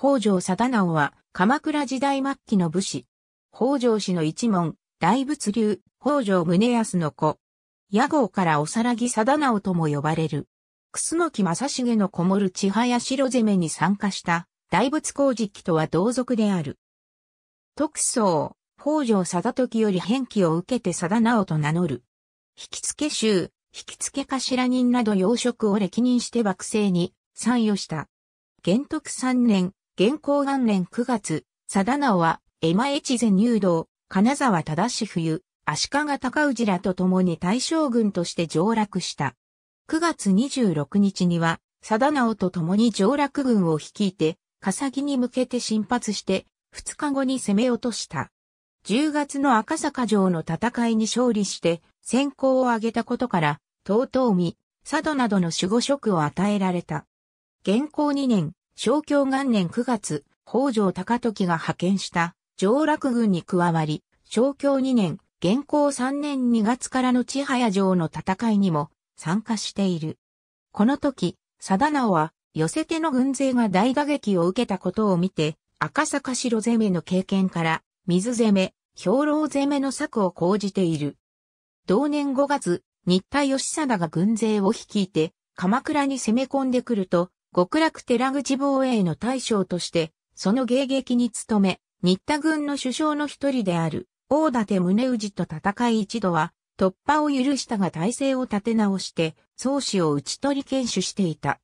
北条貞直は、鎌倉時代末期の武士。北条氏の一門、大仏流、北条宗康の子。屋号からおさらぎ貞直とも呼ばれる。楠木正成のこもる千早城攻めに参加した大仏工事機とは同族である。特捜、北条貞時より返記を受けて貞直と名乗る。引付衆、引付頭人など要職を歴任して幕政に参与した。元徳三年、現行元年9月、貞直は、江間越前入道、金沢忠冬、足利高氏らと共に大将軍として上洛した。9月26日には、貞直と共に上洛軍を率いて、笠木に向けて進発して、2日後に攻め落とした。10月の赤坂城の戦いに勝利して、先行を挙げたことから、遠江、佐渡などの守護職を与えられた。現行2年、正教元年9月、北条高時が派遣した上洛軍に加わり、正教2年、現行3年2月からの千早城の戦いにも参加している。この時、貞直は寄せ手の軍勢が大打撃を受けたことを見て、赤坂城攻めの経験から、水攻め、兵糧攻めの策を講じている。同年5月、新田義貞が軍勢を率いて、鎌倉に攻め込んでくると、極楽寺口防衛の大将として、その迎撃に努め、新田軍の首相の一人である、大館宗氏と戦い一度は、突破を許したが体制を立て直して、宗氏を打ち取り検守していた。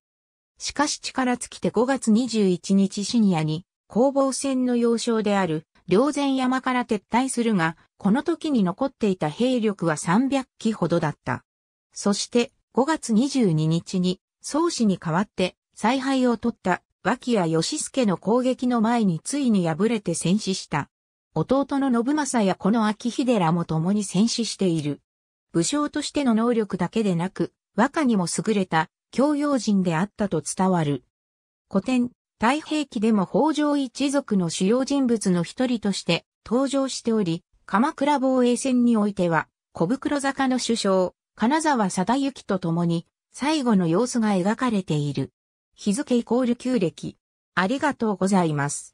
しかし力尽きて5月21日深夜に、攻防戦の要衝である、両前山から撤退するが、この時に残っていた兵力は300機ほどだった。そして、5月22日に、宗氏に代わって、采配を取った脇谷義助の攻撃の前についに敗れて戦死した。弟の信政やこの秋秀らも共に戦死している。武将としての能力だけでなく、和歌にも優れた教養人であったと伝わる。古典、太平記でも北条一族の主要人物の一人として登場しており、鎌倉防衛戦においては、小袋坂の首相、金沢貞之と共に、最後の様子が描かれている。日付イコール旧暦。ありがとうございます。